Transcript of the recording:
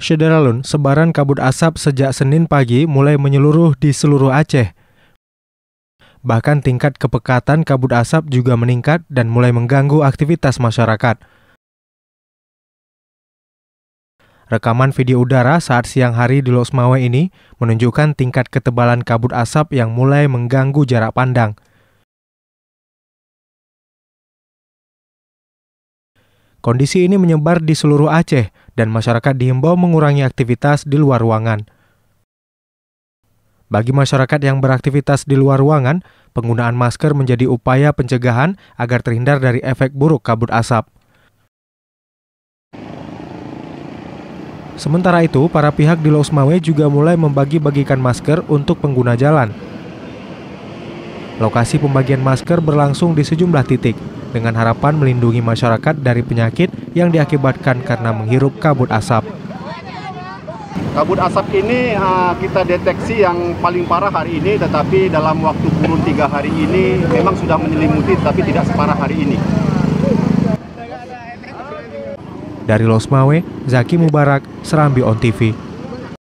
Sederalun, sebaran kabut asap sejak Senin pagi mulai menyeluruh di seluruh Aceh. Bahkan tingkat kepekatan kabut asap juga meningkat dan mulai mengganggu aktivitas masyarakat. Rekaman video udara saat siang hari di Losmawe ini menunjukkan tingkat ketebalan kabut asap yang mulai mengganggu jarak pandang – Kondisi ini menyebar di seluruh Aceh dan masyarakat dihimbau mengurangi aktivitas di luar ruangan. Bagi masyarakat yang beraktivitas di luar ruangan, penggunaan masker menjadi upaya pencegahan agar terhindar dari efek buruk kabut asap. Sementara itu, para pihak di Losmawe juga mulai membagi-bagikan masker untuk pengguna jalan. Lokasi pembagian masker berlangsung di sejumlah titik dengan harapan melindungi masyarakat dari penyakit yang diakibatkan karena menghirup kabut asap. Kabut asap ini eh, kita deteksi yang paling parah hari ini, tetapi dalam waktu kurun tiga hari ini memang sudah menyelimuti, tapi tidak separah hari ini. Dari Losmawe, Zaki Mubarak, Serambi On TV.